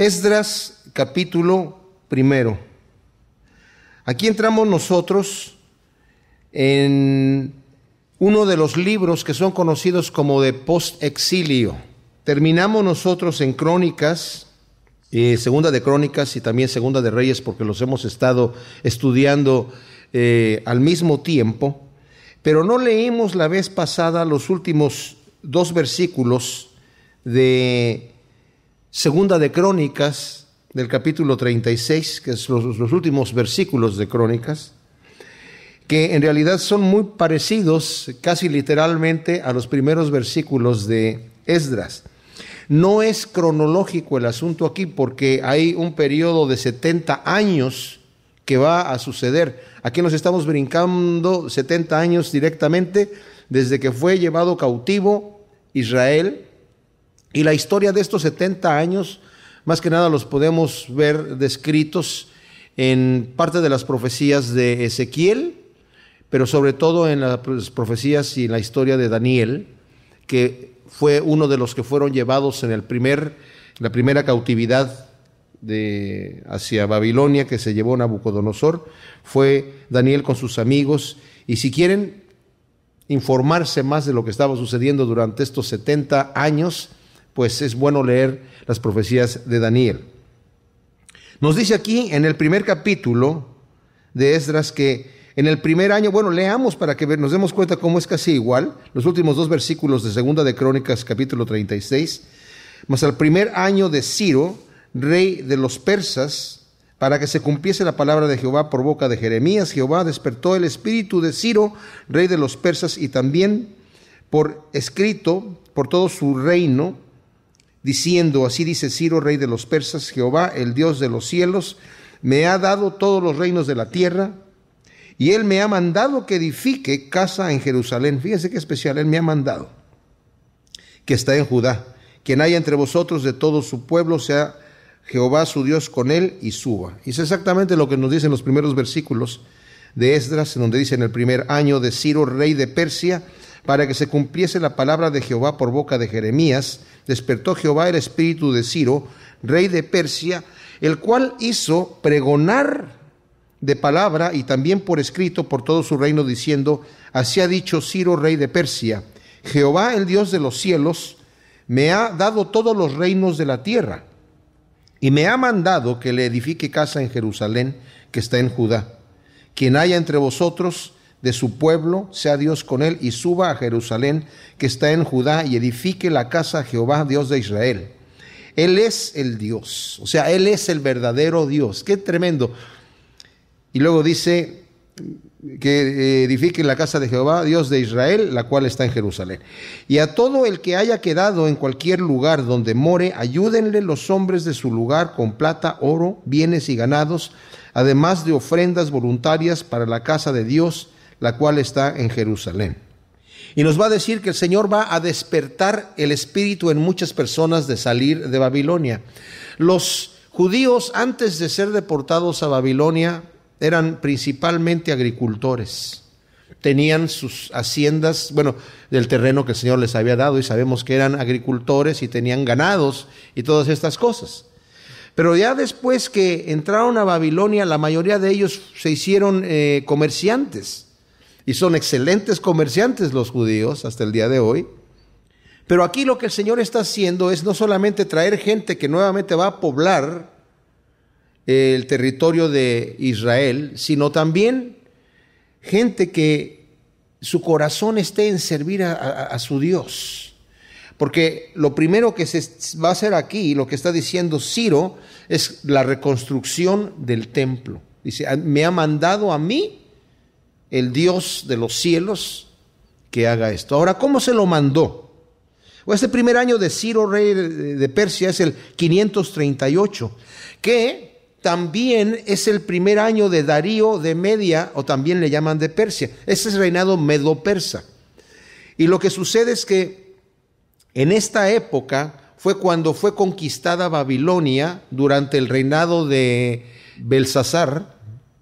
Esdras capítulo primero. Aquí entramos nosotros en uno de los libros que son conocidos como de post-exilio. Terminamos nosotros en Crónicas, eh, Segunda de Crónicas y también Segunda de Reyes, porque los hemos estado estudiando eh, al mismo tiempo, pero no leímos la vez pasada los últimos dos versículos de Segunda de Crónicas, del capítulo 36, que son los, los últimos versículos de Crónicas, que en realidad son muy parecidos casi literalmente a los primeros versículos de Esdras. No es cronológico el asunto aquí porque hay un periodo de 70 años que va a suceder. Aquí nos estamos brincando 70 años directamente desde que fue llevado cautivo Israel y la historia de estos 70 años, más que nada los podemos ver descritos en parte de las profecías de Ezequiel, pero sobre todo en las profecías y en la historia de Daniel, que fue uno de los que fueron llevados en el primer, la primera cautividad de, hacia Babilonia que se llevó Nabucodonosor, fue Daniel con sus amigos. Y si quieren informarse más de lo que estaba sucediendo durante estos 70 años, pues es bueno leer las profecías de Daniel. Nos dice aquí en el primer capítulo de Esdras que en el primer año, bueno, leamos para que nos demos cuenta cómo es casi igual, los últimos dos versículos de Segunda de Crónicas capítulo 36, mas al primer año de Ciro, rey de los persas, para que se cumpliese la palabra de Jehová por boca de Jeremías, Jehová despertó el espíritu de Ciro, rey de los persas, y también por escrito, por todo su reino, diciendo, así dice Ciro, rey de los persas, Jehová, el Dios de los cielos, me ha dado todos los reinos de la tierra, y él me ha mandado que edifique casa en Jerusalén. fíjese qué especial, él me ha mandado, que está en Judá. Quien haya entre vosotros de todo su pueblo, sea Jehová su Dios con él y suba. Y es exactamente lo que nos dicen los primeros versículos de Esdras, en donde dice en el primer año de Ciro, rey de Persia, para que se cumpliese la palabra de Jehová por boca de Jeremías, despertó Jehová el espíritu de Ciro, rey de Persia, el cual hizo pregonar de palabra y también por escrito por todo su reino, diciendo, así ha dicho Ciro, rey de Persia, Jehová el Dios de los cielos, me ha dado todos los reinos de la tierra, y me ha mandado que le edifique casa en Jerusalén, que está en Judá. Quien haya entre vosotros de su pueblo, sea Dios con él, y suba a Jerusalén, que está en Judá, y edifique la casa de Jehová, Dios de Israel. Él es el Dios, o sea, Él es el verdadero Dios. Qué tremendo. Y luego dice que eh, edifique la casa de Jehová, Dios de Israel, la cual está en Jerusalén. Y a todo el que haya quedado en cualquier lugar donde more, ayúdenle los hombres de su lugar con plata, oro, bienes y ganados, además de ofrendas voluntarias para la casa de Dios, la cual está en Jerusalén. Y nos va a decir que el Señor va a despertar el espíritu en muchas personas de salir de Babilonia. Los judíos antes de ser deportados a Babilonia eran principalmente agricultores. Tenían sus haciendas, bueno, del terreno que el Señor les había dado y sabemos que eran agricultores y tenían ganados y todas estas cosas. Pero ya después que entraron a Babilonia, la mayoría de ellos se hicieron eh, comerciantes y son excelentes comerciantes los judíos hasta el día de hoy. Pero aquí lo que el Señor está haciendo es no solamente traer gente que nuevamente va a poblar el territorio de Israel, sino también gente que su corazón esté en servir a, su Dios. Porque lo primero que se va a hacer aquí, lo que está diciendo Ciro, es la reconstrucción del templo. Dice, ah, me ha mandado a mí el Dios de los cielos que haga esto. Ahora, ¿cómo se lo mandó? O pues este primer año de Ciro, rey de Persia, es el 538, que también es el primer año de Darío de Media, o también le llaman de Persia. Ese es reinado medo-persa. Y lo que sucede es que en esta época fue cuando fue conquistada Babilonia durante el reinado de Belsasar.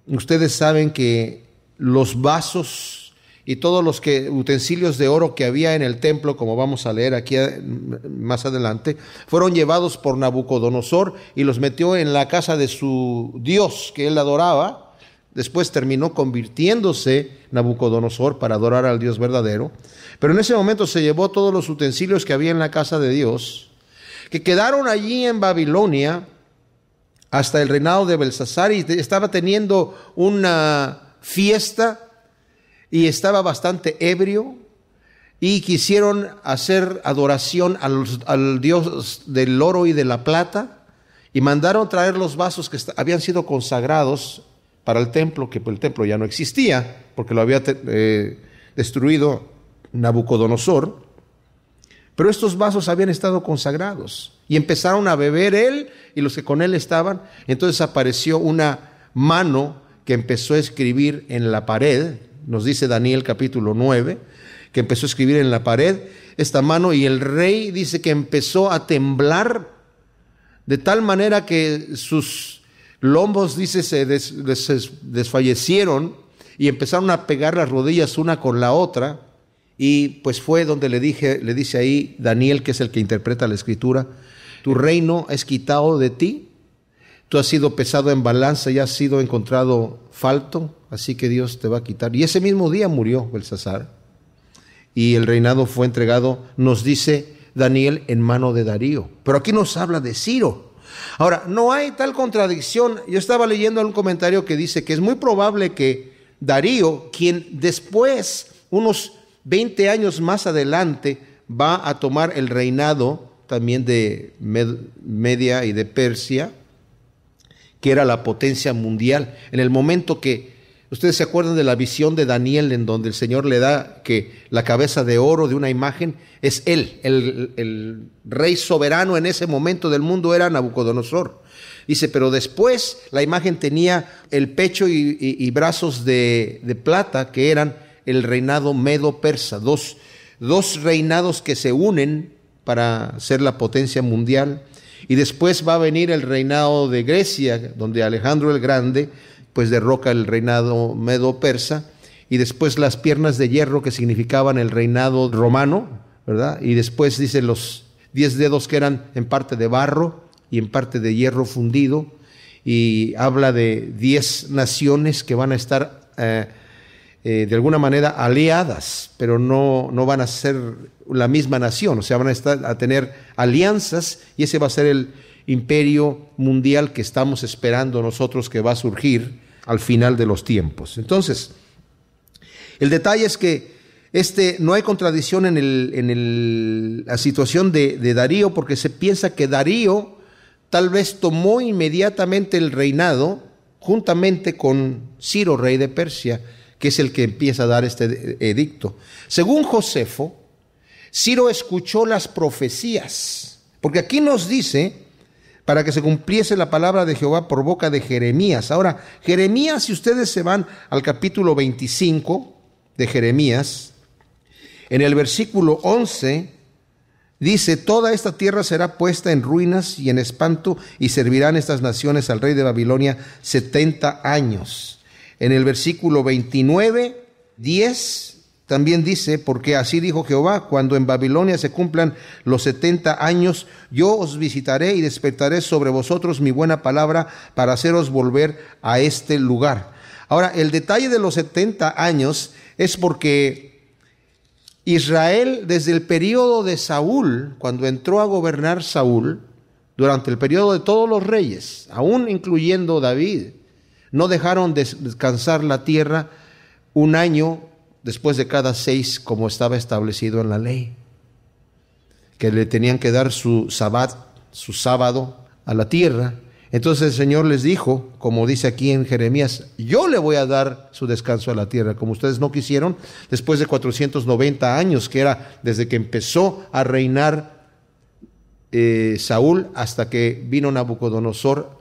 Ustedes saben que los vasos y todos los utensilios de oro que había en el templo, como vamos a leer aquí eh, más adelante, fueron llevados por Nabucodonosor y los metió en la casa de su dios que él adoraba. Después terminó convirtiéndose Nabucodonosor para adorar al Dios verdadero. Pero en ese momento se llevó todos los utensilios que había en la casa de Dios, que quedaron allí en Babilonia hasta el reinado de Belsasar y estaba teniendo una, fiesta y estaba bastante ebrio y quisieron hacer adoración al, dios del oro y de la plata y mandaron traer los vasos que habían sido consagrados para el templo, que el templo ya no existía porque lo había eh, destruido Nabucodonosor. Pero estos vasos habían estado consagrados y empezaron a beber él y los que con él estaban. Entonces apareció una mano que empezó a escribir en la pared, nos dice Daniel capítulo 9, que empezó a escribir en la pared esta mano y el rey dice que empezó a temblar de tal manera que sus lombos, dice, se desfallecieron y empezaron a pegar las rodillas una con la otra. Y pues fue donde le, dije, le dice ahí Daniel, que es el que interpreta la escritura, tu reino es quitado de ti Tú has sido pesado en balanza y has sido encontrado falto, así que Dios te va a quitar. Y ese mismo día murió Belsasar y el reinado fue entregado, nos dice Daniel, en mano de Darío. Pero aquí nos habla de Ciro. Ahora, no hay tal contradicción. Yo estaba leyendo un comentario que dice que es muy probable que Darío, quien después, unos 20 años más adelante, va a tomar el reinado también de Media y de Persia, que era la potencia mundial. En el momento que ustedes se acuerdan de la visión de Daniel en donde el Señor le da que la cabeza de oro de una imagen es él, el, rey soberano en ese momento del mundo era Nabucodonosor. Dice, pero después la imagen tenía el pecho y, brazos de, plata que eran el reinado medo-persa, dos reinados que se unen para ser la potencia mundial y después va a venir el reinado de Grecia, donde Alejandro el Grande pues derroca el reinado medo-persa, y después las piernas de hierro que significaban el reinado romano, ¿verdad? Y después dice los diez dedos que eran en parte de barro y en parte de hierro fundido, y habla de diez naciones que van a estar eh, eh, de alguna manera aliadas, pero no, van a ser la misma nación, o sea, van a, estar, a tener alianzas y ese va a ser el imperio mundial que estamos esperando nosotros que va a surgir al final de los tiempos. Entonces, el detalle es que este, no hay contradicción en, la situación de, Darío porque se piensa que Darío tal vez tomó inmediatamente el reinado juntamente con Ciro, rey de Persia, que es el que empieza a dar este edicto. Según Josefo, Ciro escuchó las profecías, porque aquí nos dice, para que se cumpliese la palabra de Jehová por boca de Jeremías. Ahora, Jeremías, si ustedes se van al capítulo 25 de Jeremías, en el versículo 11 dice, toda esta tierra será puesta en ruinas y en espanto y servirán estas naciones al rey de Babilonia 70 años. En el versículo 29, 10 también dice, porque así dijo Jehová, cuando en Babilonia se cumplan los 70 años, yo os visitaré y despertaré sobre vosotros mi buena palabra para haceros volver a este lugar. Ahora, el detalle de los 70 años es porque Israel, desde el periodo de Saúl, cuando entró a gobernar Saúl, durante el periodo de todos los reyes, aún incluyendo David, no dejaron descansar la tierra un año después de cada seis, como estaba establecido en la ley, que le tenían que dar su sabbat su sábado a la tierra. Entonces el Señor les dijo, como dice aquí en Jeremías, yo le voy a dar su descanso a la tierra, como ustedes no quisieron, después de 490 años, que era desde que empezó a reinar eh, Saúl hasta que vino Nabucodonosor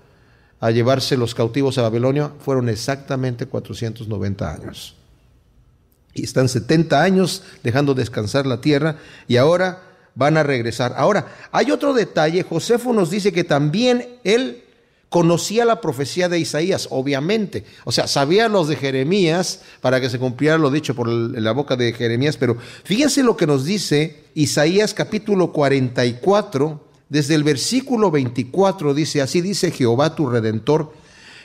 a llevarse los cautivos a Babilonia fueron exactamente 490 años. Y están 70 años dejando descansar la tierra y ahora van a regresar. Ahora, hay otro detalle, Josefo nos dice que también él conocía la profecía de Isaías, obviamente. O sea, sabía los de Jeremías para que se cumpliera lo dicho por la boca de Jeremías, pero fíjense lo que nos dice Isaías capítulo 44, desde el versículo 24 dice, así dice Jehová tu redentor,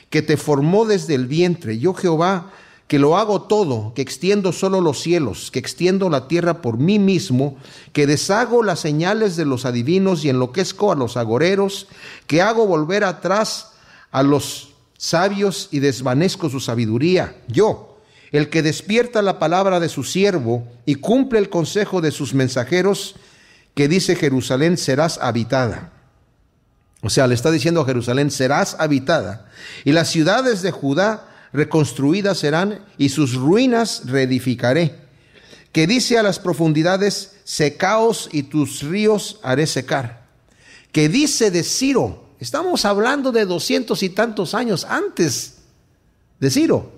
que te formó desde el vientre. Yo Jehová, que lo hago todo, que extiendo solo los cielos, que extiendo la tierra por mí mismo, que deshago las señales de los adivinos y enloquezco a los agoreros, que hago volver atrás a los sabios y desvanezco su sabiduría. Yo, el que despierta la palabra de su siervo y cumple el consejo de sus mensajeros, que dice Jerusalén serás habitada. O sea, le está diciendo a Jerusalén serás habitada. Y las ciudades de Judá reconstruidas serán y sus ruinas reedificaré. Que dice a las profundidades, secaos y tus ríos haré secar. Que dice de Ciro, estamos hablando de doscientos y tantos años antes de Ciro.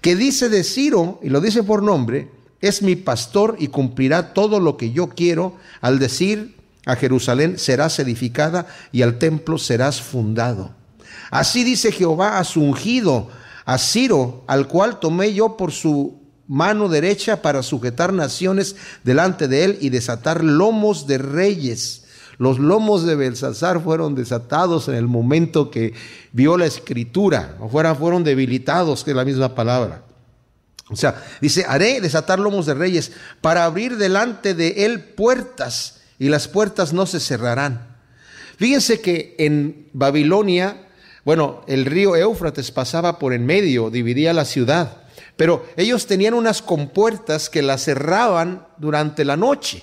Que dice de Ciro, y lo dice por nombre, es mi pastor y cumplirá todo lo que yo quiero al decir a Jerusalén serás edificada y al templo serás fundado. Así dice Jehová a su ungido, a Ciro, al cual tomé yo por su mano derecha para sujetar naciones delante de él y desatar lomos de reyes. Los lomos de Belsasar fueron desatados en el momento que vio la escritura, o fuera, fueron debilitados, que es la misma palabra. O sea, dice, haré desatar lomos de reyes para abrir delante de él puertas y las puertas no se cerrarán. Fíjense que en Babilonia, bueno, el río Éufrates pasaba por en medio, dividía la ciudad, pero ellos tenían unas compuertas que las cerraban durante la noche.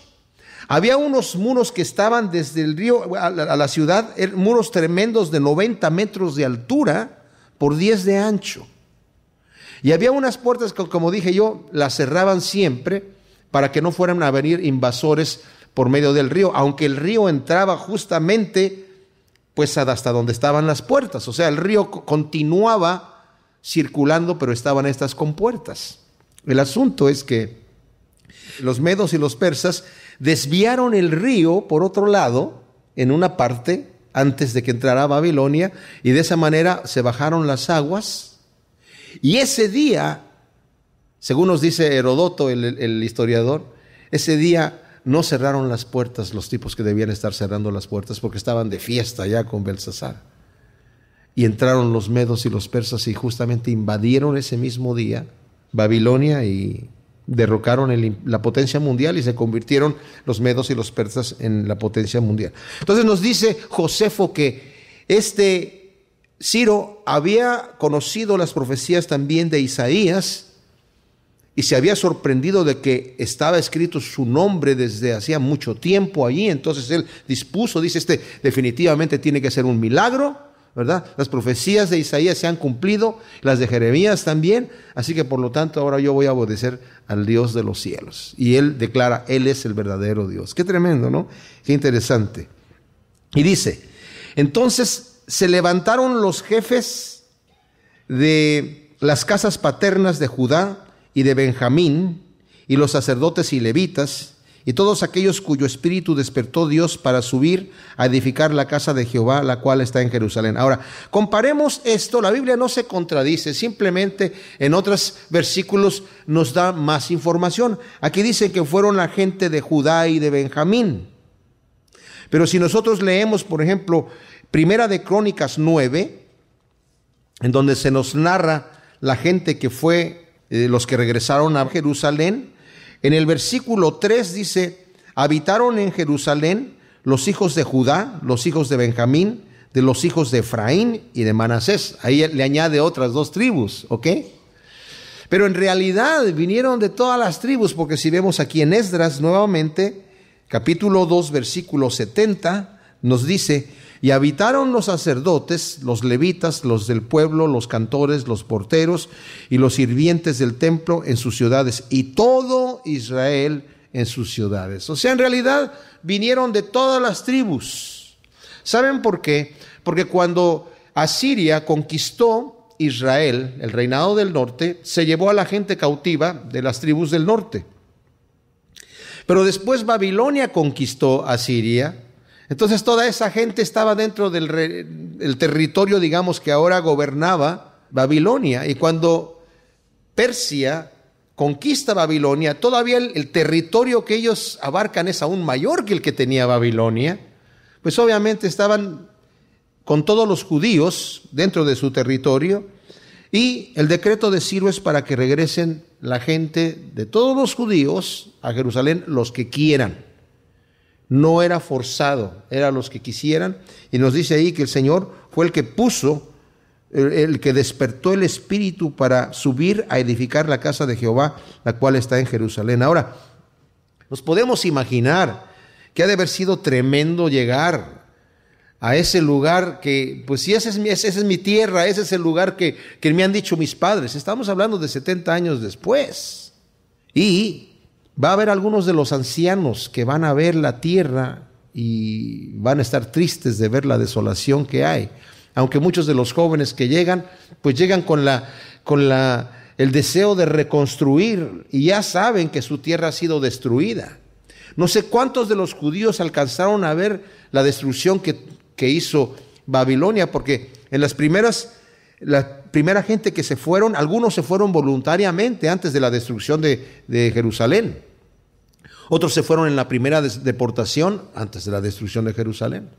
Había unos muros que estaban desde el río a la, ciudad, er, muros tremendos de 90 metros de altura por 10 de ancho. Y había unas puertas que, como dije yo, las cerraban siempre para que no fueran a venir invasores por medio del río, aunque el río entraba justamente pues hasta donde estaban las puertas, o sea, el río continuaba circulando, pero estaban estas compuertas. El asunto es que los medos y los persas desviaron el río por otro lado, en una parte, antes de que entrara Babilonia, y de esa manera se bajaron las aguas y ese día, según nos dice Herodoto, el, historiador, ese día no cerraron las puertas los tipos que debían estar cerrando las puertas porque estaban de fiesta ya con Belsasar. Y entraron los medos y los persas y justamente invadieron ese mismo día Babilonia y derrocaron la potencia mundial y se convirtieron los medos y los persas en la potencia mundial. Entonces nos dice Josefo que este Ciro había conocido las profecías también de Isaías y se había sorprendido de que estaba escrito su nombre desde hacía mucho tiempo allí. Entonces él dispuso, dice este, definitivamente tiene que ser un milagro, ¿verdad? Las profecías de Isaías se han cumplido, las de Jeremías también, así que por lo tanto ahora yo voy a obedecer al Dios de los cielos. Y él declara, Él es el verdadero Dios. Qué tremendo, ¿no? Qué interesante. Y dice, entonces se levantaron los jefes de las casas paternas de Judá y de Benjamín, y los sacerdotes y levitas, y todos aquellos cuyo espíritu despertó Dios para subir a edificar la casa de Jehová, la cual está en Jerusalén. Ahora, comparemos esto, la Biblia no se contradice, simplemente en otros versículos nos da más información. Aquí dice que fueron la gente de Judá y de Benjamín. Pero si nosotros leemos, por ejemplo, Primera de Crónicas 9, en donde se nos narra la gente que fue, eh, los que regresaron a Jerusalén. En el versículo 3 dice, habitaron en Jerusalén los hijos de Judá, los hijos de Benjamín, de los hijos de Efraín y de Manasés. Ahí le añade otras dos tribus, ¿ok? Pero en realidad vinieron de todas las tribus, porque si vemos aquí en Esdras nuevamente, capítulo 2, versículo 70, nos dice, y habitaron los sacerdotes, los levitas, los del pueblo, los cantores, los porteros y los sirvientes del templo en sus ciudades, y todo Israel en sus ciudades. O sea, en realidad vinieron de todas las tribus. ¿Saben por qué? Porque cuando Asiria conquistó Israel, el reinado del norte, se llevó a la gente cautiva de las tribus del norte. Pero después Babilonia conquistó Asiria entonces toda esa gente estaba dentro del territorio, digamos, que ahora gobernaba Babilonia. Y cuando Persia conquista Babilonia, todavía el, el, territorio que ellos abarcan es aún mayor que el que tenía Babilonia, pues obviamente estaban con todos los judíos dentro de su territorio. Y el decreto de Ciro es para que regresen la gente de todos los judíos a Jerusalén, los que quieran no era forzado, eran los que quisieran. Y nos dice ahí que el Señor fue el que puso, el, que despertó el espíritu para subir a edificar la casa de Jehová, la cual está en Jerusalén. Ahora, nos podemos imaginar que ha de haber sido tremendo llegar a ese lugar que, pues si esa es mi, es mi tierra, ese es el lugar que, que me han dicho mis padres. Estamos hablando de 70 años después. Y Va a haber algunos de los ancianos que van a ver la tierra y van a estar tristes de ver la desolación que hay. Aunque muchos de los jóvenes que llegan, pues llegan con la con el deseo de reconstruir y ya saben que su tierra ha sido destruida. No sé cuántos de los judíos alcanzaron a ver la destrucción que, hizo Babilonia, porque en las primeras la primera gente que se fueron, algunos se fueron voluntariamente antes de la destrucción de, de Jerusalén. Otros se fueron en la primera deportación antes de la destrucción de Jerusalén.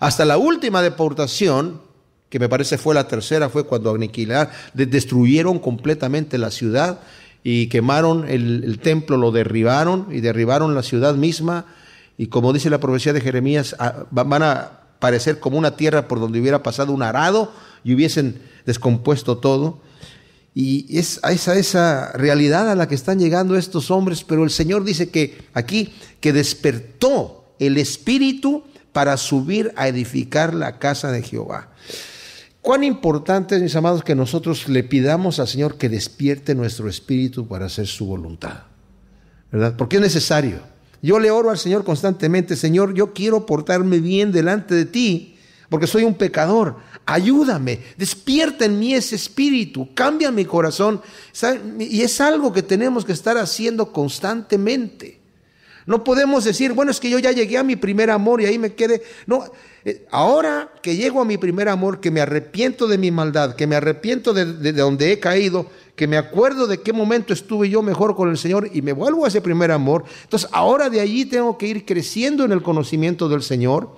Hasta la última deportación, que me parece fue la tercera, fue cuando aniquilaron, destruyeron completamente la ciudad y quemaron el, el templo, lo derribaron y derribaron la ciudad misma. Y como dice la profecía de Jeremías, ah, van a parecer como una tierra por donde hubiera pasado un arado y hubiesen descompuesto todo. Y es a esa, realidad a la que están llegando estos hombres, pero el Señor dice que aquí, que despertó el espíritu para subir a edificar la casa de Jehová. Cuán importante es, mis amados, que nosotros le pidamos al Señor que despierte nuestro espíritu para hacer su voluntad. ¿Verdad? Porque es necesario. Yo le oro al Señor constantemente, Señor, yo quiero portarme bien delante de ti, porque soy un pecador ayúdame, despierta en mí ese espíritu, cambia mi corazón. Y es algo que tenemos que estar haciendo constantemente. No podemos decir, bueno, es que yo ya llegué a mi primer amor y ahí me quedé. No, eh, ahora que llego a mi primer amor, que me arrepiento de mi maldad, que me arrepiento de, donde he caído, que me acuerdo de qué momento estuve yo mejor con el Señor y me vuelvo a ese primer amor. Entonces ahora de allí tengo que ir creciendo en el conocimiento del Señor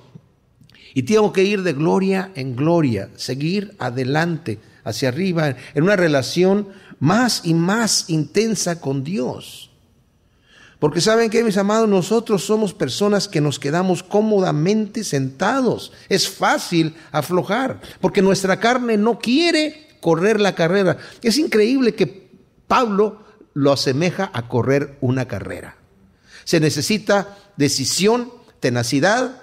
y tengo que ir de gloria en gloria, seguir adelante, hacia arriba, en una relación más y más intensa con Dios. Porque saben qué, mis amados, nosotros somos personas que nos quedamos cómodamente sentados. Es fácil aflojar, porque nuestra carne no quiere correr la carrera. Es increíble que Pablo lo asemeja a correr una carrera. Se necesita decisión, tenacidad,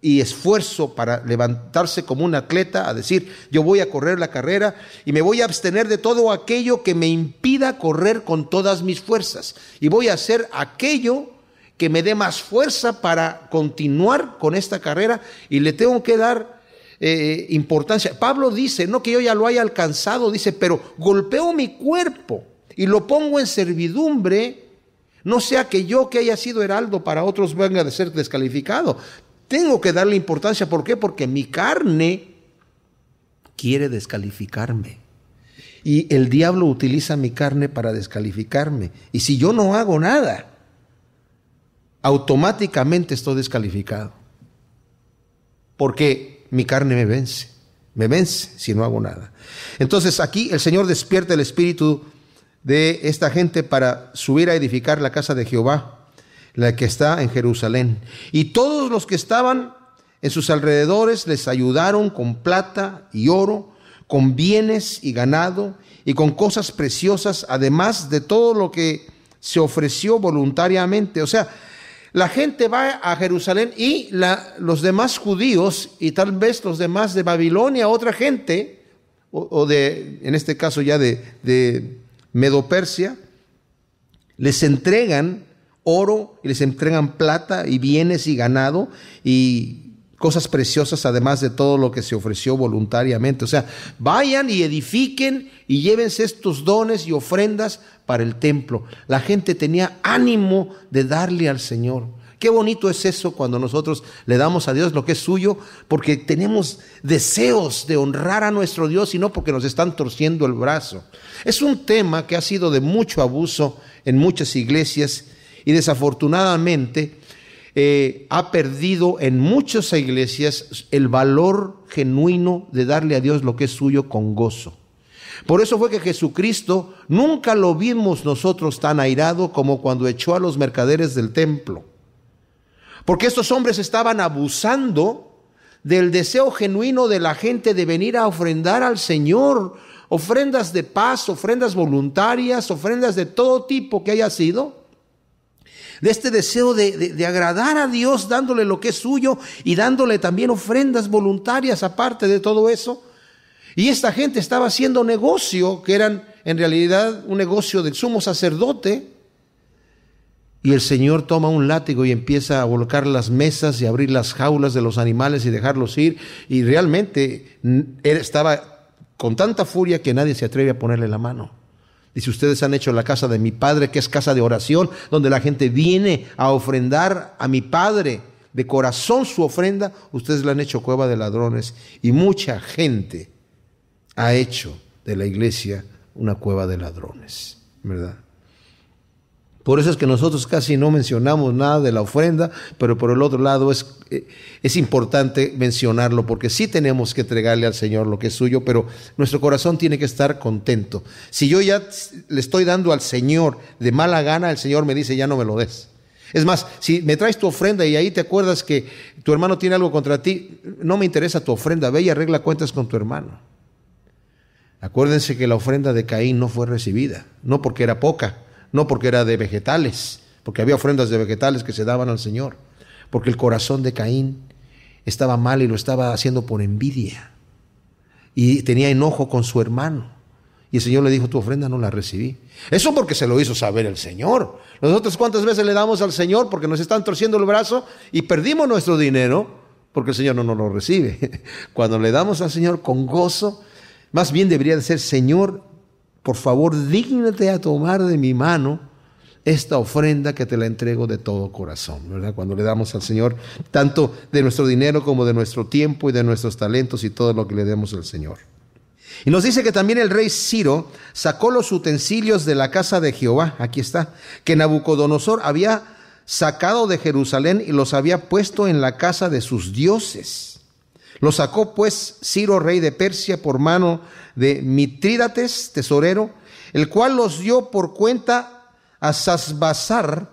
y esfuerzo para levantarse como un atleta a decir, yo voy a correr la carrera y me voy a abstener de todo aquello que me impida correr con todas mis fuerzas. Y voy a hacer aquello que me dé más fuerza para continuar con esta carrera y le tengo que dar eh, importancia. Pablo dice, no que yo ya lo haya alcanzado, dice, pero golpeo mi cuerpo y lo pongo en servidumbre no sea que yo que haya sido heraldo para otros venga de ser descalificado. Tengo que darle importancia. ¿Por qué? Porque mi carne quiere descalificarme. Y el diablo utiliza mi carne para descalificarme. Y si yo no hago nada, automáticamente estoy descalificado. Porque mi carne me vence. Me vence si no hago nada. Entonces aquí el Señor despierta el espíritu de esta gente para subir a edificar la casa de Jehová la que está en Jerusalén. Y todos los que estaban en sus alrededores les ayudaron con plata y oro, con bienes y ganado y con cosas preciosas, además de todo lo que se ofreció voluntariamente. O sea, la gente va a Jerusalén y la, los demás judíos y tal vez los demás de Babilonia, otra gente, o, de, en este caso ya de, de les entregan oro y les entregan plata y bienes y ganado y cosas preciosas además de todo lo que se ofreció voluntariamente. O sea, vayan y edifiquen y llévense estos dones y ofrendas para el templo. La gente tenía ánimo de darle al Señor. Qué bonito es eso cuando nosotros le damos a Dios lo que es suyo, porque tenemos deseos de honrar a nuestro Dios y no porque nos están torciendo el brazo. Es un tema que ha sido de mucho abuso en muchas iglesias y desafortunadamente eh, ha perdido en muchas iglesias el valor genuino de darle a Dios lo que es suyo con gozo. Por eso fue que Jesucristo nunca lo vimos nosotros tan airado como cuando echó a los mercaderes del templo. Porque estos hombres estaban abusando del deseo genuino de la gente de venir a ofrendar al Señor ofrendas de paz, ofrendas voluntarias, ofrendas de todo tipo que haya sido de este deseo de, agradar a Dios dándole lo que es suyo y dándole también ofrendas voluntarias aparte de todo eso. Y esta gente estaba haciendo negocio, que eran en realidad un negocio del sumo sacerdote. Y el Señor toma un látigo y empieza a volcar las mesas y abrir las jaulas de los animales y dejarlos ir. Y realmente él estaba con tanta furia que nadie se atreve a ponerle la mano si ustedes han hecho la casa de mi Padre, que es casa de oración, donde la gente viene a ofrendar a mi Padre de corazón su ofrenda, ustedes la han hecho cueva de ladrones. Y mucha gente ha hecho de la iglesia una cueva de ladrones, ¿verdad? Por eso es que nosotros casi no mencionamos nada de la ofrenda, pero por el otro lado es, eh, es importante mencionarlo porque sí tenemos que entregarle al Señor lo que es suyo, pero nuestro corazón tiene que estar contento. Si yo ya le estoy dando al Señor de mala gana, el Señor me dice, ya no me lo des. Es más, si me traes tu ofrenda y ahí te acuerdas que tu hermano tiene algo contra ti, no me interesa tu ofrenda, ve y arregla cuentas con tu hermano. Acuérdense que la ofrenda de Caín no fue recibida, no porque era poca, no porque era de vegetales, porque había ofrendas de vegetales que se daban al Señor, porque el corazón de Caín estaba mal y lo estaba haciendo por envidia. Y tenía enojo con su hermano. Y el Señor le dijo, tu ofrenda no la recibí. Eso porque se lo hizo saber el Señor. Nosotros cuántas veces le damos al Señor porque nos están torciendo el brazo y perdimos nuestro dinero porque el Señor no nos lo recibe. Cuando le damos al Señor con gozo, más bien debería de ser, Señor, por favor, dígnate a tomar de mi mano esta ofrenda que te la entrego de todo corazón, ¿verdad? Cuando le damos al Señor tanto de nuestro dinero como de nuestro tiempo y de nuestros talentos y todo lo que le demos al Señor. Y nos dice que también el rey Ciro sacó los utensilios de la casa de Jehová, aquí está, que Nabucodonosor había sacado de Jerusalén y los había puesto en la casa de sus dioses. Lo sacó pues Ciro, rey de Persia, por mano de Mitrídates, tesorero, el cual los dio por cuenta a Sasbazar,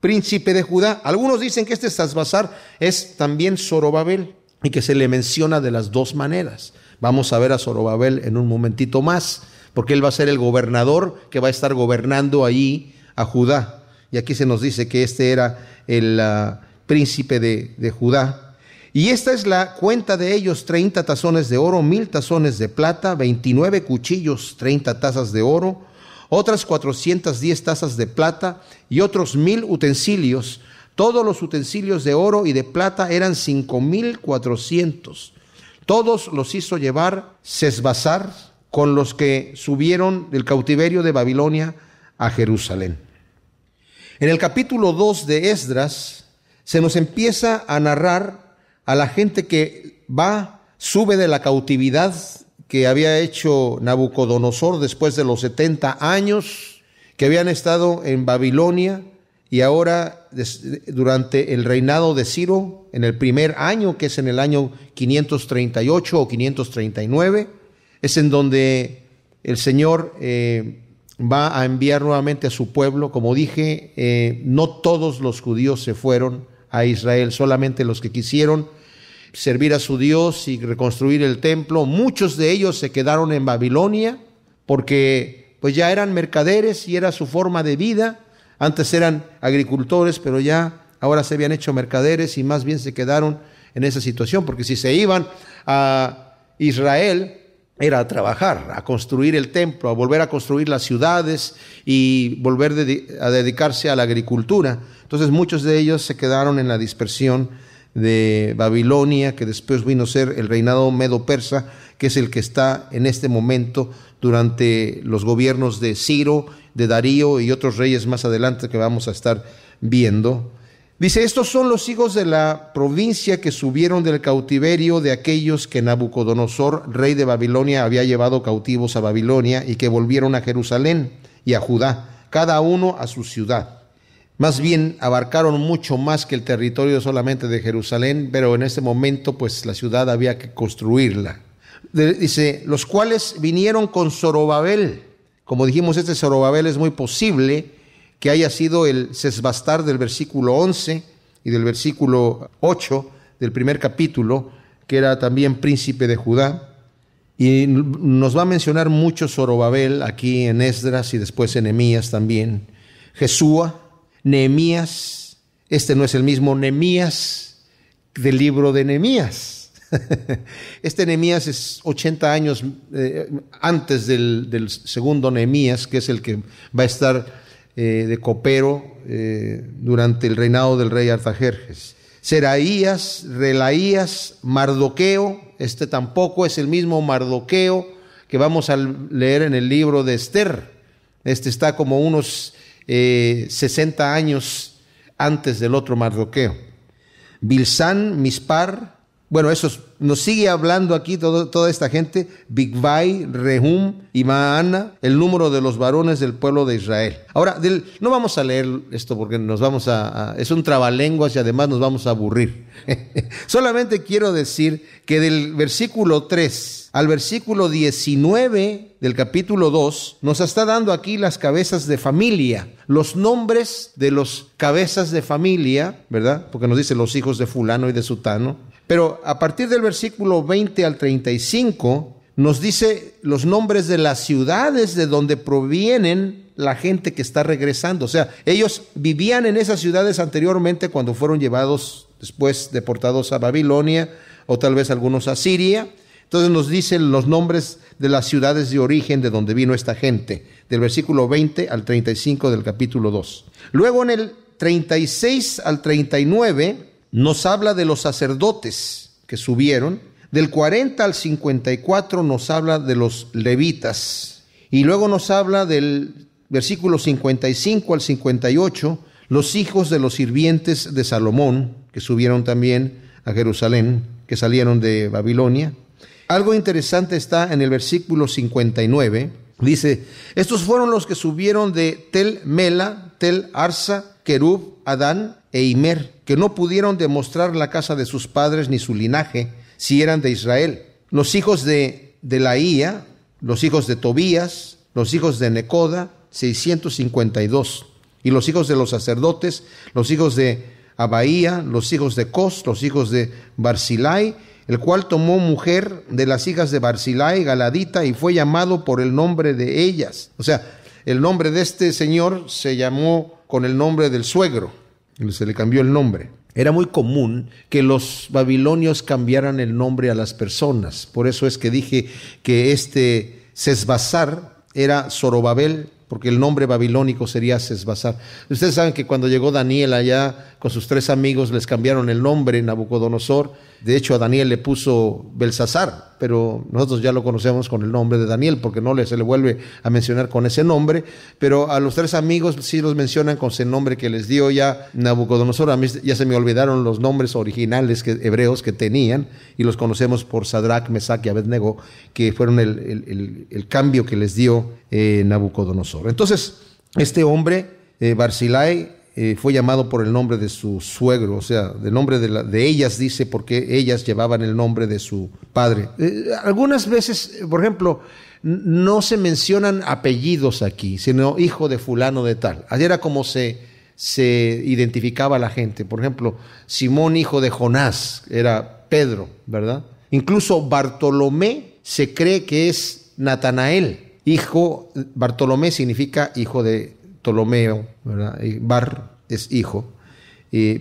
príncipe de Judá. Algunos dicen que este Sasbazar es también Zorobabel y que se le menciona de las dos maneras. Vamos a ver a Zorobabel en un momentito más, porque él va a ser el gobernador que va a estar gobernando ahí a Judá. Y aquí se nos dice que este era el ah, príncipe de, de Judá, y esta es la cuenta de ellos, 30 tazones de oro, mil tazones de plata, 29 cuchillos, 30 tazas de oro, otras 410 tazas de plata y otros mil utensilios. Todos los utensilios de oro y de plata eran cinco mil cuatrocientos. Todos los hizo llevar Sesbazar con los que subieron del cautiverio de Babilonia a Jerusalén. En el capítulo 2 de Esdras se nos empieza a narrar a la gente que va, sube de la cautividad que había hecho Nabucodonosor después de los 70 años que habían estado en Babilonia y ahora durante el reinado de Ciro, en el primer año, que es en el año 538 o 539, es en donde el Señor eh, va a enviar nuevamente a su pueblo. Como dije, eh, no todos los judíos se fueron a Israel, solamente los que quisieron servir a su Dios y reconstruir el templo. Muchos de ellos se quedaron en Babilonia porque pues ya eran mercaderes y era su forma de vida. Antes eran agricultores, pero ya ahora se habían hecho mercaderes y más bien se quedaron en esa situación, porque si se iban a Israel era a trabajar, a construir el templo, a volver a construir las ciudades y volver a dedicarse a la agricultura. Entonces muchos de ellos se quedaron en la dispersión de Babilonia, que después vino a ser el reinado medo-persa, que es el que está en este momento durante los gobiernos de Ciro, de Darío y otros reyes más adelante que vamos a estar viendo. Dice, estos son los hijos de la provincia que subieron del cautiverio de aquellos que Nabucodonosor, rey de Babilonia, había llevado cautivos a Babilonia y que volvieron a Jerusalén y a Judá, cada uno a su ciudad. Más bien abarcaron mucho más que el territorio solamente de Jerusalén, pero en ese momento pues la ciudad había que construirla. dice, los cuales vinieron con Zorobabel. Como dijimos, este Zorobabel es muy posible que haya sido el sesbastar del versículo 11 y del versículo 8 del primer capítulo, que era también príncipe de Judá. Y nos va a mencionar mucho Zorobabel aquí en Esdras y después en Emías también. Jesúa, Nehemías, este no es el mismo Nehemías del libro de Nehemías. Este Nehemías es 80 años eh, antes del, segundo Nehemías, que es el que va a estar eh, de copero eh, durante el reinado del rey Artajerjes. Seraías, Relaías, Mardoqueo, este tampoco es el mismo Mardoqueo que vamos a leer en el libro de Esther. Este está como unos 60 eh, años antes del otro Mardoqueo. Bilsán, Mispar, bueno, eso nos sigue hablando aquí toda esta gente, Bigvai, Rehum y Maana, el número de los varones del pueblo de Israel. Ahora, no vamos a leer esto porque nos vamos a, es un trabalenguas y además nos vamos a aburrir. Solamente quiero decir que del versículo 3 al versículo 19 del capítulo 2 nos está dando aquí las cabezas de familia, los nombres de los cabezas de familia, ¿verdad? Porque nos dice los hijos de fulano y de sutano pero a partir del versículo 20 al 35 nos dice los nombres de las ciudades de donde provienen la gente que está regresando. O sea, ellos vivían en esas ciudades anteriormente cuando fueron llevados después deportados a Babilonia o tal vez algunos a Siria. Entonces nos dicen los nombres de las ciudades de origen de donde vino esta gente, del versículo 20 al 35 del capítulo 2. Luego en el 36 al 39 nos habla de los sacerdotes que subieron, del 40 al 54 nos habla de los levitas y luego nos habla del versículo 55 al 58, los hijos de los sirvientes de Salomón, que subieron también a Jerusalén, que salieron de Babilonia. Algo interesante está en el versículo 59. Dice, estos fueron los que subieron de Tel Mela, Tel Arsa, Kerub, Adán e Imer que no pudieron demostrar la casa de sus padres ni su linaje, si eran de Israel. Los hijos de, de Laía, los hijos de Tobías, los hijos de Necoda, 652. Y los hijos de los sacerdotes, los hijos de Abaía, los hijos de Cos, los hijos de Barzilai, el cual tomó mujer de las hijas de Barzilai, Galadita, y fue llamado por el nombre de ellas. O sea, el nombre de este señor se llamó con el nombre del suegro. Se le cambió el nombre. Era muy común que los babilonios cambiaran el nombre a las personas. Por eso es que dije que este Sesbazar era Zorobabel, porque el nombre babilónico sería Sesbazar. Ustedes saben que cuando llegó Daniel allá sus tres amigos les cambiaron el nombre, Nabucodonosor. De hecho, a Daniel le puso Belsasar, pero nosotros ya lo conocemos con el nombre de Daniel, porque no se le vuelve a mencionar con ese nombre. Pero a los tres amigos sí los mencionan con ese nombre que les dio ya Nabucodonosor. A mí ya se me olvidaron los nombres originales que, hebreos que tenían, y los conocemos por Sadrach, Mesach y Abednego, que fueron el, cambio que les dio eh, Nabucodonosor. Entonces, este hombre, eh, eh, fue llamado por el nombre de su suegro, o sea, del nombre de, la, de, ellas, dice, porque ellas llevaban el nombre de su padre. Eh, algunas veces, por ejemplo, no se mencionan apellidos aquí, sino hijo de fulano de tal. Allí era como se, se identificaba la gente. Por ejemplo, Simón, hijo de Jonás, era Pedro, ¿verdad? Incluso Bartolomé se cree que es Natanael. Hijo, Bartolomé significa hijo de Ptolomeo, ¿verdad? Bar es hijo,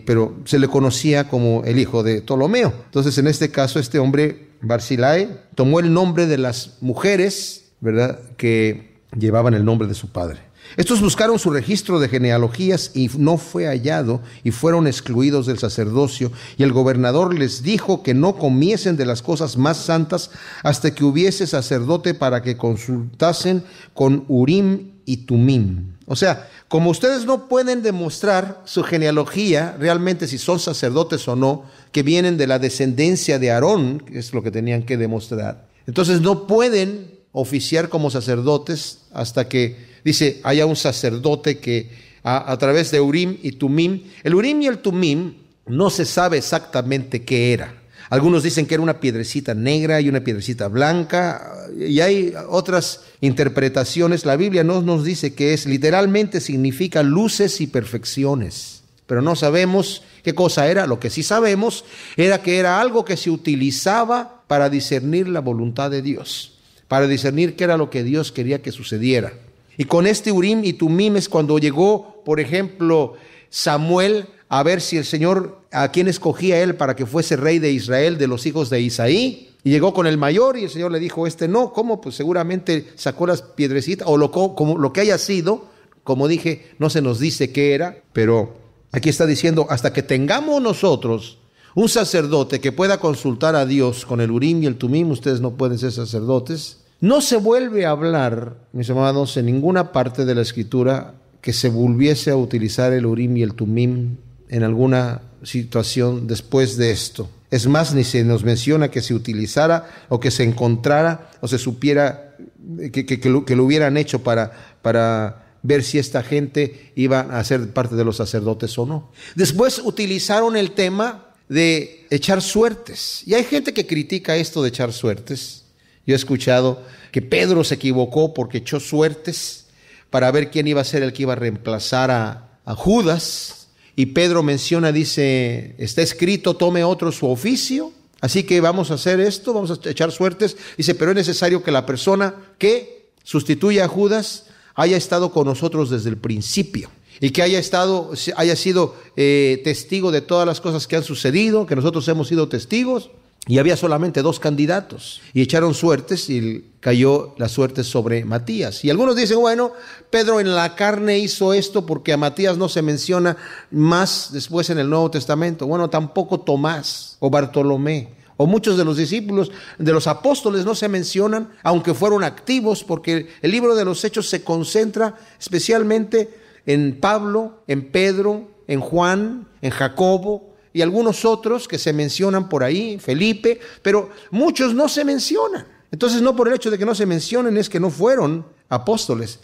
pero se le conocía como el hijo de Ptolomeo. Entonces, en este caso, este hombre, Barcilae, tomó el nombre de las mujeres, ¿verdad?, que llevaban el nombre de su padre. Estos buscaron su registro de genealogías y no fue hallado y fueron excluidos del sacerdocio y el gobernador les dijo que no comiesen de las cosas más santas hasta que hubiese sacerdote para que consultasen con Urim y Tumim. O sea, como ustedes no pueden demostrar su genealogía, realmente si son sacerdotes o no, que vienen de la descendencia de Aarón, que es lo que tenían que demostrar, entonces no pueden oficiar como sacerdotes hasta que, dice, haya un sacerdote que a través de Urim y Tumim, el Urim y el Tumim no se sabe exactamente qué era. Algunos dicen que era una piedrecita negra y una piedrecita blanca, y hay otras interpretaciones. La Biblia no nos dice que es, literalmente significa luces y perfecciones, pero no sabemos qué cosa era. Lo que sí sabemos era que era algo que se utilizaba para discernir la voluntad de Dios, para discernir qué era lo que Dios quería que sucediera. Y con este Urim y Tumim es cuando llegó, por ejemplo, Samuel a ver si el Señor a quien escogía él para que fuese rey de Israel de los hijos de Isaí. Y llegó con el mayor y el Señor le dijo, este no, ¿cómo? Pues seguramente sacó las piedrecitas o lo, como, lo que haya sido, como dije, no se nos dice qué era, pero aquí está diciendo, hasta que tengamos nosotros un sacerdote que pueda consultar a Dios con el Urim y el Tumim, ustedes no pueden ser sacerdotes, no se vuelve a hablar, mis hermanos, en ninguna parte de la escritura que se volviese a utilizar el Urim y el Tumim en alguna situación después de esto. Es más, ni se nos menciona que se utilizara o que se encontrara o se supiera eh, que, lo, hubieran hecho para, para ver si esta gente iba a ser parte de los sacerdotes o no. Después utilizaron el tema de echar suertes. Y hay gente que critica esto de echar suertes. Yo he escuchado que Pedro se equivocó porque echó suertes para ver quién iba a ser el que iba a reemplazar a Judas. Y Pedro menciona, dice, está escrito, tome otro su oficio. Así que vamos a hacer esto, vamos a echar suertes. Dice, pero es necesario que la persona que sustituya a Judas haya estado con nosotros desde el principio y que haya estado, haya sido eh, testigo de todas las cosas que han sucedido, que nosotros hemos sido testigos. Y había solamente dos candidatos. Y echaron suertes y cayó la suerte sobre Matías. Y algunos dicen, bueno, Pedro en la carne hizo esto porque a Matías no se menciona más después en el Nuevo Testamento. Bueno, tampoco Tomás o Bartolomé o muchos de los discípulos, de los apóstoles no se mencionan, aunque fueron activos, porque el libro de los hechos se concentra especialmente en Pablo, en Pedro, en Juan, en Jacobo, y algunos otros que se mencionan por ahí, Felipe, pero muchos no se mencionan. Entonces no por el hecho de que no se mencionen es que no fueron apóstoles,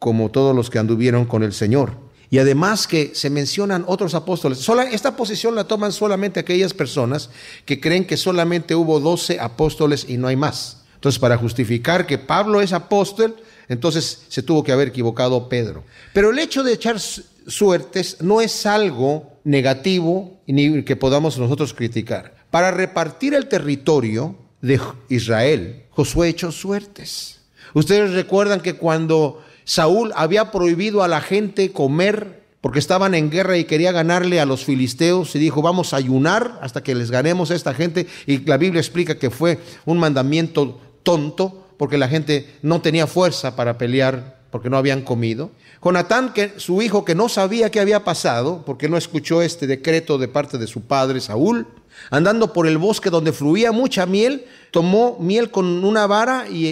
como todos los que anduvieron con el Señor. Y además que se mencionan otros apóstoles. esta posición la toman solamente aquellas personas que creen que solamente hubo 12 apóstoles y no hay más. Entonces, para justificar que Pablo es apóstol, entonces se tuvo que haber equivocado Pedro. Pero el hecho de echar suertes no es algo negativo ni que podamos nosotros criticar. Para repartir el territorio de Israel, Josué echó suertes. Ustedes recuerdan que cuando Saúl había prohibido a la gente comer porque estaban en guerra y quería ganarle a los filisteos y dijo, vamos a ayunar hasta que les ganemos a esta gente. Y la Biblia explica que fue un mandamiento tonto porque la gente no tenía fuerza para pelear porque no habían comido. Jonatán, que su hijo que no sabía qué había pasado, porque no escuchó este decreto de parte de su padre Saúl, andando por el bosque donde fluía mucha miel, tomó miel con una vara y,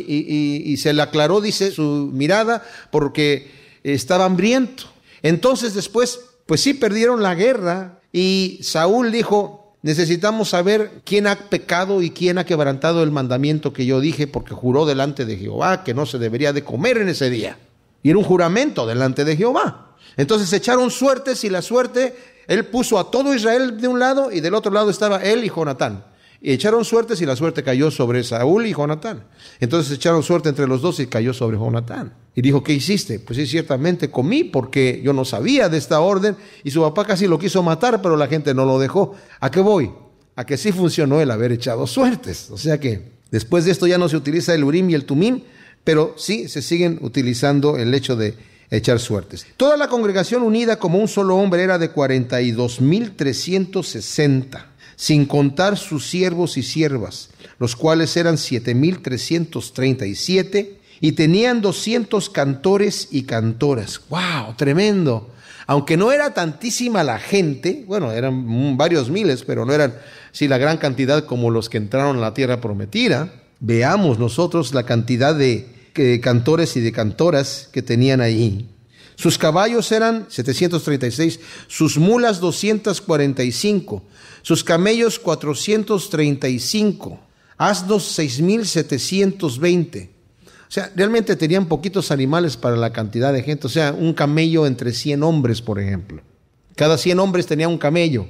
y se le aclaró, dice, su mirada, porque estaba hambriento. Entonces después, pues sí, perdieron la guerra y Saúl dijo, necesitamos saber quién ha pecado y quién ha quebrantado el mandamiento que yo dije, porque juró delante de Jehová que no se debería de comer en ese día. Y era un juramento delante de Jehová. Entonces echaron suertes y la suerte, él puso a todo Israel de un lado y del otro lado estaba él y Jonatán. Y echaron suertes y la suerte cayó sobre Saúl y Jonatán. Entonces echaron suerte entre los dos y cayó sobre Jonatán. Y dijo, ¿qué hiciste? Pues sí, ciertamente comí porque yo no sabía de esta orden y su papá casi lo quiso matar, pero la gente no lo dejó. ¿A qué voy? A que sí funcionó el haber echado suertes. O sea que después de esto ya no se utiliza el urim y el tumim, pero sí se siguen utilizando el hecho de echar suertes. Toda la congregación unida como un solo hombre era de 42.360, sin contar sus siervos y siervas, los cuales eran 7.337 y tenían 200 cantores y cantoras. ¡Wow! Tremendo. Aunque no era tantísima la gente, bueno, eran varios miles, pero no eran si la gran cantidad como los que entraron a la tierra prometida, veamos nosotros la cantidad de cantores y de cantoras que tenían ahí. Sus caballos eran 736, sus mulas 245, sus camellos 435, asnos 6720. O sea, realmente tenían poquitos animales para la cantidad de gente. O sea, un camello entre 100 hombres, por ejemplo. Cada 100 hombres tenía un camello.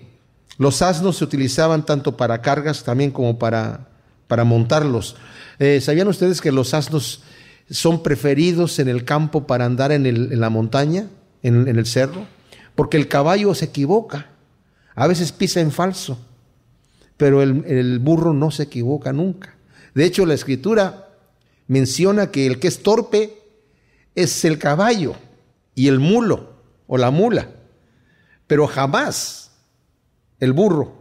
Los asnos se utilizaban tanto para cargas también como para para montarlos. Eh, ¿Sabían ustedes que los asnos son preferidos en el campo para andar en, la montaña, en, el cerro? Porque el caballo se equivoca, a veces pisa en falso, pero el burro no se equivoca nunca. De hecho, la escritura menciona que el que es torpe es el caballo y el mulo o la mula, pero jamás el burro.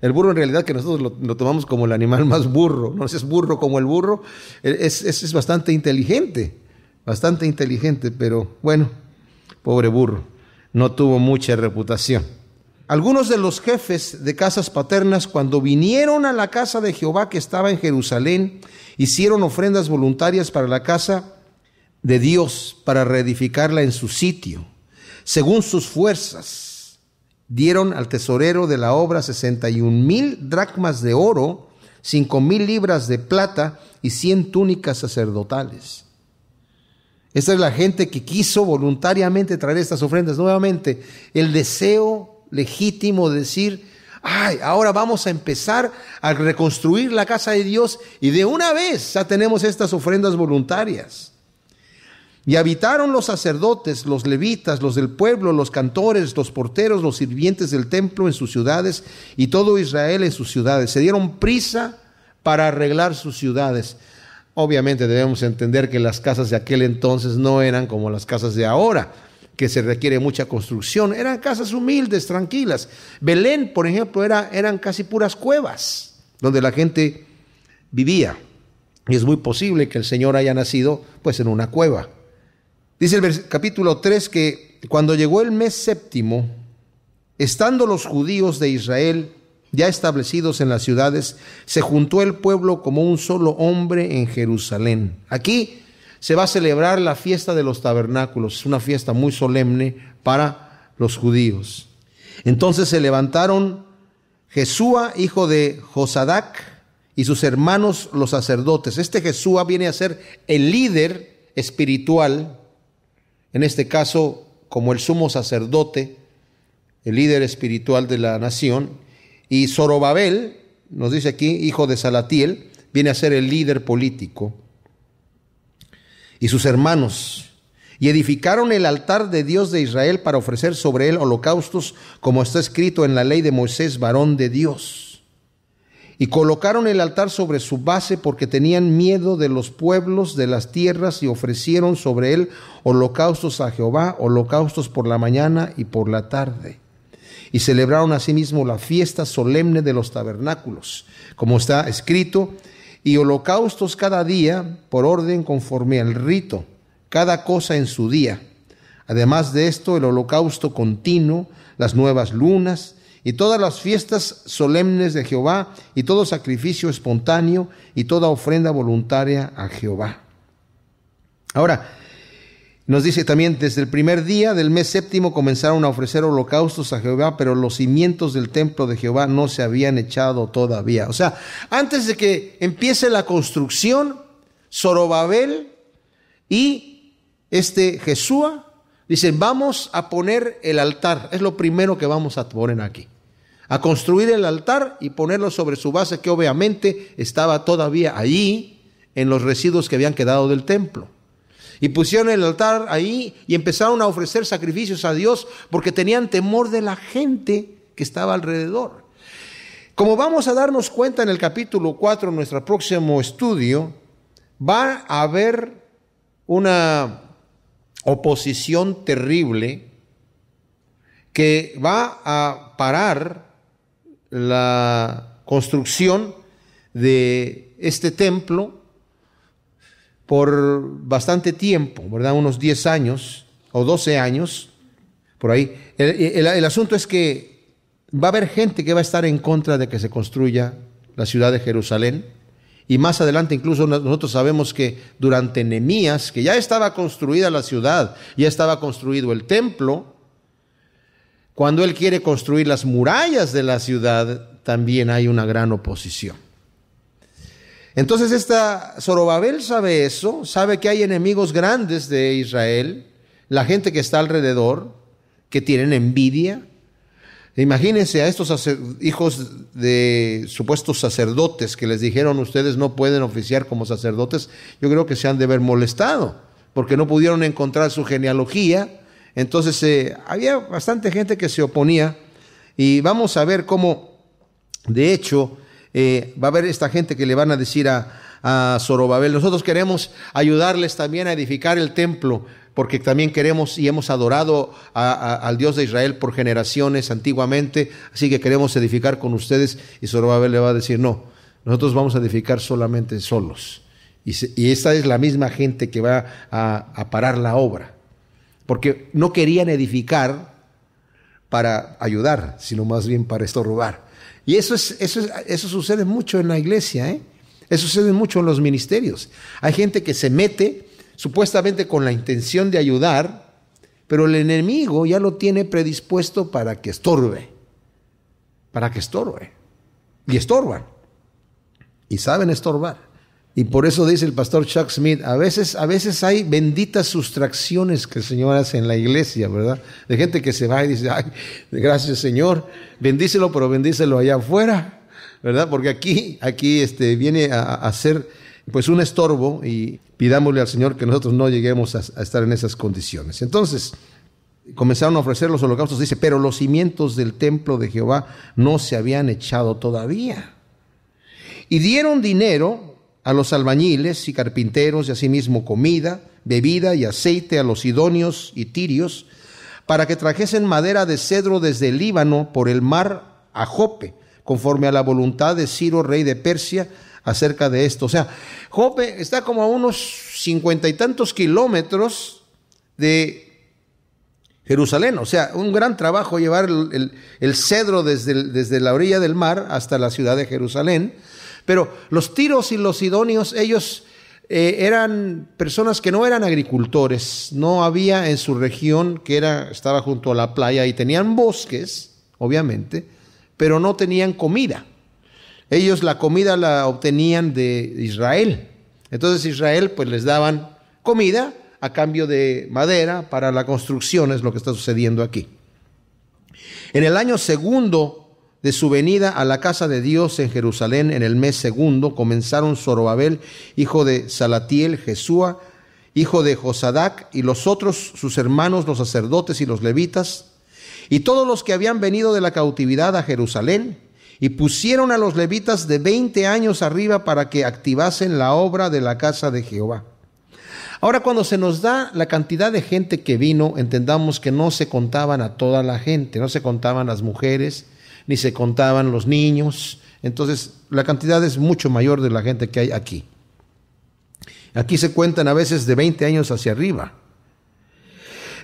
El burro en realidad que nosotros lo, tomamos como el animal más burro, no es burro como el burro, e, es, es bastante inteligente, bastante inteligente, pero bueno, pobre burro, no tuvo mucha reputación. Algunos de los jefes de casas paternas, cuando vinieron a la casa de Jehová que estaba en Jerusalén, hicieron ofrendas voluntarias para la casa de Dios, para reedificarla en su sitio, según sus fuerzas dieron al tesorero de la obra 61 mil dracmas de oro, cinco mil libras de plata y 100 túnicas sacerdotales. Esta es la gente que quiso voluntariamente traer estas ofrendas. Nuevamente, el deseo legítimo de decir, ay, ahora vamos a empezar a reconstruir la casa de Dios y de una vez ya tenemos estas ofrendas voluntarias. Y habitaron los sacerdotes, los levitas, los del pueblo, los cantores, los porteros, los sirvientes del templo en sus ciudades y todo Israel en sus ciudades. Se dieron prisa para arreglar sus ciudades. Obviamente debemos entender que las casas de aquel entonces no eran como las casas de ahora, que se requiere mucha construcción. Eran casas humildes, tranquilas. Belén, por ejemplo, era, eran casi puras cuevas donde la gente vivía. Y es muy posible que el Señor haya nacido pues en una cueva Dice el capítulo 3 que cuando llegó el mes séptimo, estando los judíos de Israel ya establecidos en las ciudades, se juntó el pueblo como un solo hombre en Jerusalén. Aquí se va a celebrar la fiesta de los tabernáculos, es una fiesta muy solemne para los judíos. Entonces se levantaron Jesúa, hijo de Josadac, y sus hermanos los sacerdotes. Este Jesúa viene a ser el líder espiritual en este caso como el sumo sacerdote, el líder espiritual de la nación, y Zorobabel, nos dice aquí, hijo de Salatiel, viene a ser el líder político, y sus hermanos, y edificaron el altar de Dios de Israel para ofrecer sobre él holocaustos, como está escrito en la ley de Moisés, varón de Dios y colocaron el altar sobre su base porque tenían miedo de los pueblos de las tierras y ofrecieron sobre él holocaustos a Jehová, holocaustos por la mañana y por la tarde. Y celebraron asimismo la fiesta solemne de los tabernáculos, como está escrito, y holocaustos cada día por orden conforme al rito, cada cosa en su día. Además de esto, el holocausto continuo, las nuevas lunas, y todas las fiestas solemnes de Jehová, y todo sacrificio espontáneo, y toda ofrenda voluntaria a Jehová. Ahora, nos dice también, desde el primer día del mes séptimo comenzaron a ofrecer holocaustos a Jehová, pero los cimientos del templo de Jehová no se habían echado todavía. O sea, antes de que empiece la construcción, Zorobabel y este Jesúa dicen, vamos a poner el altar. Es lo primero que vamos a poner aquí a construir el altar y ponerlo sobre su base que obviamente estaba todavía allí en los residuos que habían quedado del templo. Y pusieron el altar ahí y empezaron a ofrecer sacrificios a Dios porque tenían temor de la gente que estaba alrededor. Como vamos a darnos cuenta en el capítulo 4, nuestro próximo estudio, va a haber una oposición terrible que va a parar la construcción de este templo por bastante tiempo, ¿verdad? Unos 10 años o 12 años, por ahí. El, asunto es que va a haber gente que va a estar en contra de que se construya la ciudad de Jerusalén. Y más adelante incluso nosotros sabemos que durante Nemías, que ya estaba construida la ciudad, ya estaba construido el templo, cuando él quiere construir las murallas de la ciudad, también hay una gran oposición. Entonces esta Zorobabel sabe eso, sabe que hay enemigos grandes de Israel, la gente que está alrededor, que tienen envidia. Imagínense a estos hijos de supuestos sacerdotes que les dijeron ustedes no pueden oficiar como sacerdotes, yo creo que se han de ver molestado, porque no pudieron encontrar su genealogía entonces eh, había bastante gente que se oponía y vamos a ver cómo, de hecho, eh, va a haber esta gente que le van a decir a, a Zorobabel, nosotros queremos ayudarles también a edificar el templo, porque también queremos y hemos adorado al Dios de Israel por generaciones antiguamente, así que queremos edificar con ustedes. Y Zorobabel le va a decir, no, nosotros vamos a edificar solamente solos. Y, esta es la misma gente que va a parar la obra porque no querían edificar para ayudar, sino más bien para estorbar. Y eso, es, eso, sucede mucho en la iglesia, ¿eh? eso sucede mucho en los ministerios. Hay gente que se mete supuestamente con la intención de ayudar, pero el enemigo ya lo tiene predispuesto para que estorbe, para que estorbe. Y estorban, y saben estorbar. Y por eso dice el pastor Chuck Smith, a veces, a veces hay benditas sustracciones que el Señor hace en la iglesia, ¿verdad? De gente que se va y dice, ay, gracias Señor, bendícelo, pero bendícelo allá afuera, ¿verdad? Porque aquí, aquí este, viene a, ser pues un estorbo y pidámosle al Señor que nosotros no lleguemos a estar en esas condiciones. Entonces, comenzaron a ofrecer los holocaustos, dice, pero los cimientos del templo de Jehová no se habían echado todavía. Y dieron dinero a los albañiles y carpinteros y asimismo comida, bebida y aceite a los idóneos y tirios, para que trajesen madera de cedro desde el Líbano por el mar a Jope, conforme a la voluntad de Ciro, rey de Persia, acerca de esto. O sea, Jope está como a unos cincuenta y tantos kilómetros de Jerusalén. O sea, un gran trabajo llevar el, cedro desde, desde la orilla del mar hasta la ciudad de Jerusalén. Pero los tiros y los idóneos, ellos eh, eran personas que no eran agricultores, no había en su región que era, estaba junto a la playa y tenían bosques, obviamente, pero no tenían comida. Ellos la comida la obtenían de Israel. Entonces Israel pues les daban comida a cambio de madera para la construcción, es lo que está sucediendo aquí. En el año segundo de su venida a la casa de Dios en Jerusalén en el mes segundo, comenzaron Zorobabel, hijo de Salatiel, Jesúa, hijo de Josadac, y los otros, sus hermanos, los sacerdotes y los levitas, y todos los que habían venido de la cautividad a Jerusalén, y pusieron a los levitas de 20 años arriba para que activasen la obra de la casa de Jehová. Ahora cuando se nos da la cantidad de gente que vino, entendamos que no se contaban a toda la gente, no se contaban las mujeres, ni se contaban los niños. Entonces, la cantidad es mucho mayor de la gente que hay aquí. Aquí se cuentan a veces de 20 años hacia arriba.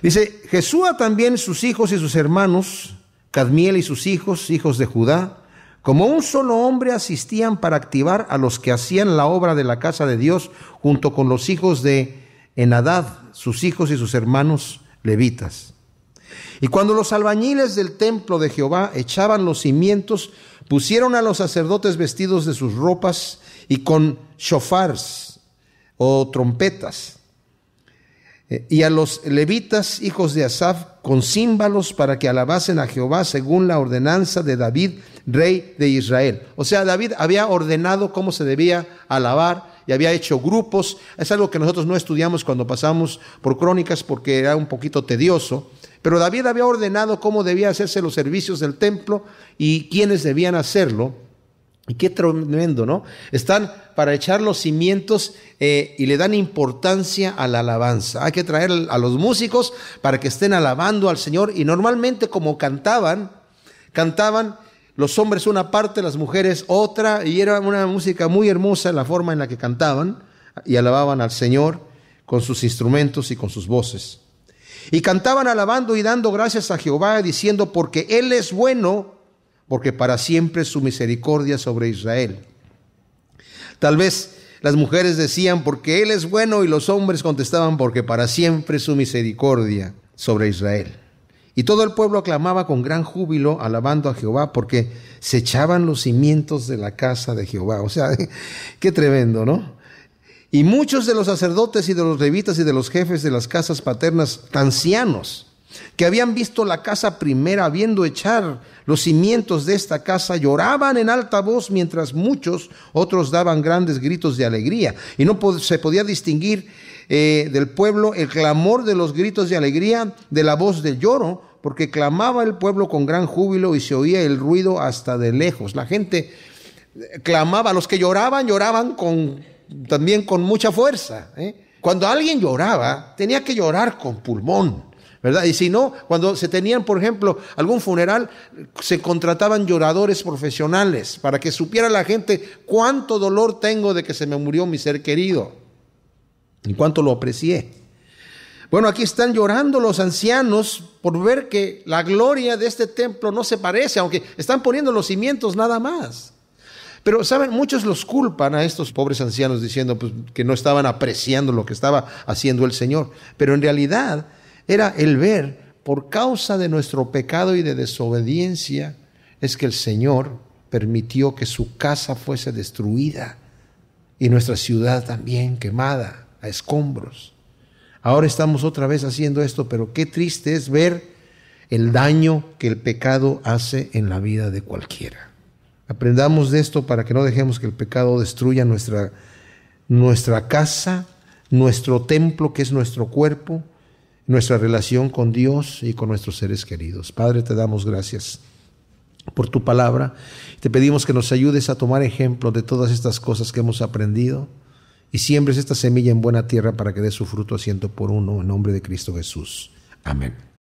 Dice, Jesús, también sus hijos y sus hermanos, Cadmiel y sus hijos, hijos de Judá, como un solo hombre asistían para activar a los que hacían la obra de la casa de Dios junto con los hijos de Enadad, sus hijos y sus hermanos levitas. Y cuando los albañiles del templo de Jehová echaban los cimientos, pusieron a los sacerdotes vestidos de sus ropas y con shofars o trompetas, eh, y a los levitas, hijos de Asaf, con címbalos para que alabasen a Jehová según la ordenanza de David, rey de Israel. O sea, David había ordenado cómo se debía alabar y había hecho grupos. Es algo que nosotros no estudiamos cuando pasamos por crónicas porque era un poquito tedioso pero David había ordenado cómo debían hacerse los servicios del templo y quiénes debían hacerlo. Y qué tremendo, ¿no? Están para echar los cimientos eh, y le dan importancia a la alabanza. Hay que traer a los músicos para que estén alabando al Señor. Y normalmente como cantaban, cantaban los hombres una parte, las mujeres otra, y era una música muy hermosa la forma en la que cantaban y alababan al Señor con sus instrumentos y con sus voces. Y cantaban alabando y dando gracias a Jehová, diciendo, porque Él es bueno, porque para siempre es su misericordia sobre Israel. Tal vez las mujeres decían, porque Él es bueno, y los hombres contestaban, porque para siempre es su misericordia sobre Israel. Y todo el pueblo aclamaba con gran júbilo, alabando a Jehová, porque se echaban los cimientos de la casa de Jehová. O sea, qué tremendo, ¿no? Y muchos de los sacerdotes y de los levitas y de los jefes de las casas paternas, ancianos, que habían visto la casa primera, viendo echar los cimientos de esta casa, lloraban en alta voz mientras muchos otros daban grandes gritos de alegría. Y no se podía distinguir eh, del pueblo el clamor de los gritos de alegría de la voz de lloro, porque clamaba el pueblo con gran júbilo y se oía el ruido hasta de lejos. La gente eh, clamaba, los que lloraban lloraban con también con mucha fuerza. ¿eh? Cuando alguien lloraba, tenía que llorar con pulmón. ¿verdad? Y si no, cuando se tenían, por ejemplo, algún funeral, se contrataban lloradores profesionales para que supiera la gente cuánto dolor tengo de que se me murió mi ser querido y cuánto lo aprecié. Bueno, aquí están llorando los ancianos por ver que la gloria de este templo no se parece, aunque están poniendo los cimientos nada más. Pero, ¿saben? Muchos los culpan a estos pobres ancianos diciendo pues, que no estaban apreciando lo que estaba haciendo el Señor. Pero en realidad era el ver, por causa de nuestro pecado y de desobediencia, es que el Señor permitió que su casa fuese destruida y nuestra ciudad también quemada a escombros. Ahora estamos otra vez haciendo esto, pero qué triste es ver el daño que el pecado hace en la vida de cualquiera. Aprendamos de esto para que no dejemos que el pecado destruya nuestra, nuestra casa, nuestro templo que es nuestro cuerpo, nuestra relación con Dios y con nuestros seres queridos. Padre, te damos gracias por tu palabra. Te pedimos que nos ayudes a tomar ejemplo de todas estas cosas que hemos aprendido y siembres esta semilla en buena tierra para que dé su fruto a ciento por uno en nombre de Cristo Jesús. Amén.